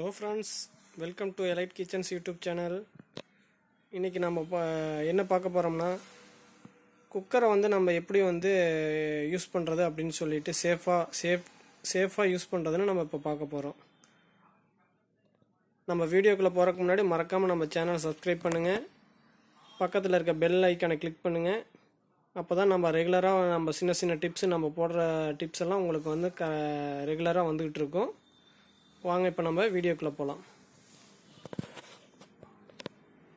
hello friends welcome to elite kitchens YouTube channel இன்றைக்கி நம்ம என்ன பார்க்க போகிறோம்னா குக்கரை வந்து நம்ம எப்படி வந்து யூஸ் பண்ணுறது அப்படின்னு சொல்லிட்டு சேஃபாக சேஃப் சேஃபாக யூஸ் பண்ணுறதுன்னு நம்ம இப்போ பார்க்க போகிறோம் நம்ம வீடியோக்குள்ளே போகிறதுக்கு முன்னாடி மறக்காமல் நம்ம சேனல் சப்ஸ்கிரைப் பண்ணுங்கள் பக்கத்தில் இருக்க பெல் ஐக்கானை கிளிக் பண்ணுங்கள் அப்போ தான் நம்ம ரெகுலராக நம்ம சின்ன சின்ன டிப்ஸு நம்ம போடுற டிப்ஸ் எல்லாம் உங்களுக்கு வந்து க ரெகுலராக வந்துக்கிட்டு இருக்கோம் வாங்க இப்போ நம்ம வீடியோக்குள்ளே போகலாம்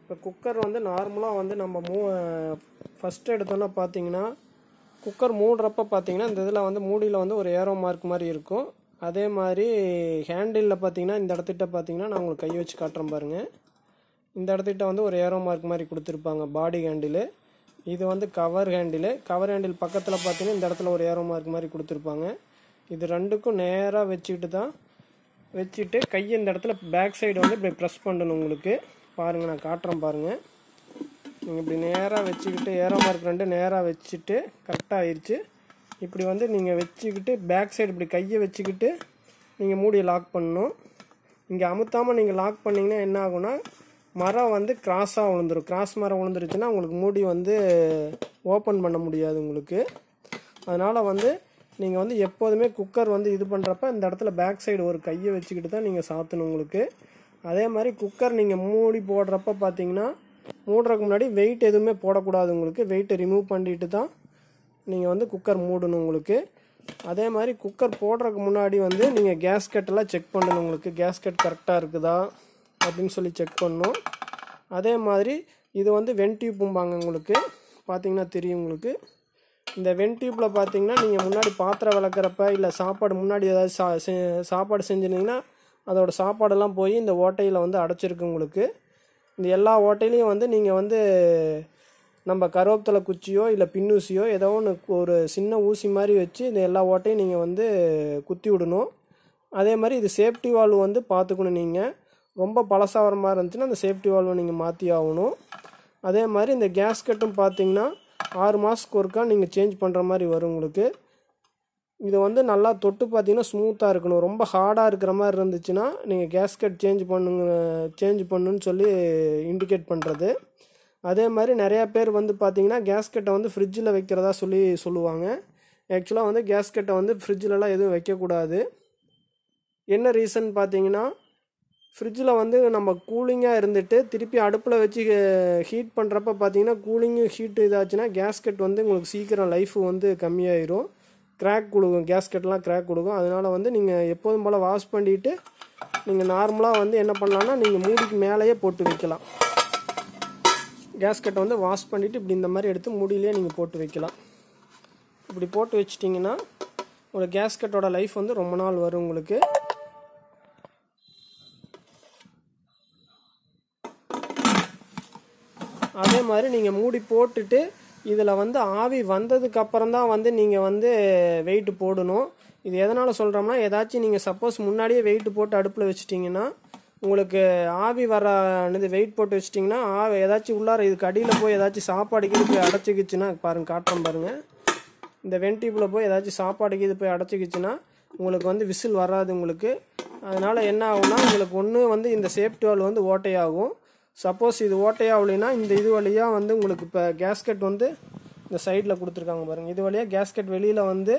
இப்போ குக்கர் வந்து நார்மலாக வந்து நம்ம மூ ஃபஸ்ட்டு எடுத்தோன்னா பார்த்தீங்கன்னா குக்கர் மூடுறப்ப பார்த்தீங்கன்னா இந்த இதில் வந்து மூடியில் வந்து ஒரு ஏரோ மார்க் மாதிரி இருக்கும் அதே மாதிரி ஹேண்டிலில் பார்த்தீங்கன்னா இந்த இடத்துக்கிட்ட பார்த்தீங்கன்னா நான் உங்களுக்கு கை வச்சு காட்டுறேன் பாருங்கள் இந்த இடத்துக்கிட்ட வந்து ஒரு ஏரோ மார்க் மாதிரி கொடுத்துருப்பாங்க பாடி ஹேண்டிலு இது வந்து கவர் ஹேண்டிலு கவர் ஹேண்டில் பக்கத்தில் பார்த்தீங்கன்னா இந்த இடத்துல ஒரு ஏரோ மார்க் மாதிரி கொடுத்துருப்பாங்க இது ரெண்டுக்கும் நேராக வச்சுக்கிட்டு தான் வச்சுட்டு கையை இந்த இடத்துல பேக் சைடு வந்து இப்படி ப்ரெஸ் பண்ணணும் உங்களுக்கு பாருங்கள் நான் காட்டுறேன் பாருங்கள் நீங்கள் இப்படி நேராக வச்சுக்கிட்டு ஏரமாக இருக்கிறண்டு ரெண்டு நேராக வச்சுட்டு கரெக்டாக ஆயிடுச்சு இப்படி வந்து நீங்கள் வச்சுக்கிட்டு பேக் சைடு இப்படி கையை வச்சுக்கிட்டு நீங்கள் மூடியை லாக் பண்ணணும் இங்கே அமுத்தாமல் நீங்கள் லாக் பண்ணிங்கன்னா என்ன ஆகுனா மரம் வந்து கிராஸாக விழுந்துடும் கிராஸ் மரம் விழுந்துருச்சுன்னா உங்களுக்கு மூடி வந்து ஓப்பன் பண்ண முடியாது உங்களுக்கு அதனால் வந்து நீங்கள் வந்து எப்போதுமே குக்கர் வந்து இது பண்ணுறப்ப இந்த இடத்துல பேக் சைடு ஒரு கையை வச்சுக்கிட்டு தான் நீங்கள் சாத்தணும் உங்களுக்கு அதே மாதிரி குக்கர் நீங்கள் மூடி போடுறப்ப பார்த்தீங்கன்னா மூடுறதுக்கு முன்னாடி வெயிட் எதுவுமே போடக்கூடாது உங்களுக்கு வெயிட்டை ரிமூவ் பண்ணிட்டு தான் நீங்கள் வந்து குக்கர் மூடணும் உங்களுக்கு அதே மாதிரி குக்கர் போடுறதுக்கு முன்னாடி வந்து நீங்கள் கேஸ்கெட்டெல்லாம் செக் பண்ணணும் உங்களுக்கு கேஸ்கெட் கரெக்டாக இருக்குதா அப்படின்னு சொல்லி செக் பண்ணணும் அதே மாதிரி இது வந்து வென் பும்பாங்க உங்களுக்கு பார்த்தீங்கன்னா தெரியும் உங்களுக்கு இந்த வென் டியூப்பில் பார்த்தீங்கன்னா நீங்கள் முன்னாடி பாத்திரம் விளக்குறப்ப இல்லை சாப்பாடு முன்னாடி ஏதாவது சா சாப்பாடு செஞ்சுருந்தீங்கன்னா அதோடய சாப்பாடெல்லாம் போய் இந்த ஓட்டையில் வந்து அடைச்சிருக்கு உங்களுக்கு இந்த எல்லா ஓட்டையிலையும் வந்து நீங்கள் வந்து நம்ம கருவேப்பிலை குச்சியோ இல்லை பின்னூசியோ ஏதோ ஒன்று ஒரு சின்ன ஊசி மாதிரி வச்சு இந்த எல்லா ஓட்டையும் நீங்கள் வந்து குத்தி விடணும் அதே மாதிரி இது சேஃப்டி வால்வு வந்து பார்த்துக்கணும் நீங்கள் ரொம்ப பழசாகிற மாதிரி இருந்துச்சுன்னா அந்த சேஃப்டி வால்வை நீங்கள் மாற்றி ஆகணும் அதே மாதிரி இந்த கேஸ்கட்டும் பார்த்திங்கன்னா ஆறு மாதத்துக்கு ஒருக்கா நீங்கள் சேஞ்ச் பண்ணுற மாதிரி வரும் உங்களுக்கு இதை வந்து நல்லா தொட்டு பார்த்தீங்கன்னா ஸ்மூத்தாக இருக்கணும் ரொம்ப ஹார்டாக இருக்கிற மாதிரி இருந்துச்சுன்னா நீங்கள் கேஸ்கட் சேஞ்ச் பண்ணுங்க சேஞ்ச் பண்ணுன்னு சொல்லி இண்டிகேட் பண்ணுறது அதே மாதிரி நிறையா பேர் வந்து பார்த்தீங்கன்னா கேஸ்கெட்டை வந்து ஃப்ரிட்ஜில் வைக்கிறதா சொல்லி சொல்லுவாங்க ஆக்சுவலாக வந்து கேஸ்கெட்டை வந்து ஃப்ரிட்ஜிலலாம் எதுவும் வைக்கக்கூடாது என்ன ரீசன் பார்த்தீங்கன்னா ஃப்ரிட்ஜில் வந்து நம்ம கூலிங்காக இருந்துட்டு திருப்பி அடுப்பில் வச்சு ஹீட் பண்ணுறப்ப பார்த்தீங்கன்னா கூலிங்கு ஹீட்டு இதாச்சுன்னா கேஸ்கெட் வந்து உங்களுக்கு சீக்கிரம் லைஃப் வந்து கம்மியாயிரும் கிராக் கொடுக்கும் கேஸ்கெட்லாம் கிராக் கொடுக்கும் அதனால் வந்து நீங்கள் எப்போதும் போல் வாஷ் பண்ணிவிட்டு நீங்கள் நார்மலாக வந்து என்ன பண்ணலான்னா நீங்கள் மூடிக்கு மேலேயே போட்டு வைக்கலாம் கேஸ்கெட்டை வந்து வாஷ் பண்ணிவிட்டு இப்படி இந்த மாதிரி எடுத்து மூடியிலே நீங்கள் போட்டு வைக்கலாம் இப்படி போட்டு வச்சிட்டிங்கன்னா ஒரு கேஸ்கெட்டோட லைஃப் வந்து ரொம்ப நாள் வரும் உங்களுக்கு அதே மாதிரி நீங்கள் மூடி போட்டுட்டு இதில் வந்து ஆவி வந்ததுக்கப்புறம் தான் வந்து நீங்கள் வந்து வெயிட்டு போடணும் இது எதனால் சொல்கிறோம்னா ஏதாச்சும் நீங்கள் சப்போஸ் முன்னாடியே வெயிட்டு போட்டு அடுப்பில் வச்சுட்டிங்கன்னா உங்களுக்கு ஆவி வர இது வெயிட் போட்டு வச்சிட்டிங்கன்னா ஆவி ஏதாச்சும் உள்ளார இதுக்கு அடியில் போய் ஏதாச்சும் சாப்பாடு கீது போய் அடைச்சிக்கிச்சுன்னா பாருங்க காட்டுறோம் பாருங்கள் இந்த வெண்டிப்பில் போய் ஏதாச்சும் சாப்பாடு கீது போய் அடைச்சிக்கிச்சுன்னா உங்களுக்கு வந்து விசில் வராது உங்களுக்கு அதனால் என்ன ஆகும்னா உங்களுக்கு ஒன்று வந்து இந்த சேஃப்டி வால் வந்து ஓட்டையாகும் சப்போஸ் இது ஓட்டையாகலைன்னா இந்த இது வழியாக வந்து உங்களுக்கு இப்போ கேஸ்கெட் வந்து இந்த சைடில் கொடுத்துருக்காங்க பாருங்கள் இது வழியாக கேஸ்கெட் வெளியில் வந்து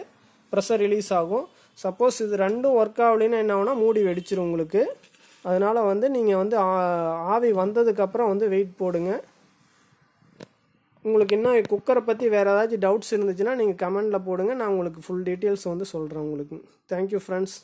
ப்ரெஷர் ரிலீஸ் ஆகும் சப்போஸ் இது ரெண்டும் ஒர்க் ஆகலைன்னா என்ன ஆகுனா மூடி வெடிச்சிரும் உங்களுக்கு அதனால் வந்து நீங்கள் வந்து ஆவி வந்ததுக்கப்புறம் வந்து வெயிட் போடுங்க உங்களுக்கு இன்னும் குக்கரை பற்றி வேறு ஏதாச்சும் டவுட்ஸ் இருந்துச்சுன்னா நீங்கள் கமெண்டில் போடுங்க நான் உங்களுக்கு ஃபுல் டீட்டெயில்ஸ் வந்து சொல்கிறேன் உங்களுக்கு தேங்க்யூ ஃப்ரெண்ட்ஸ்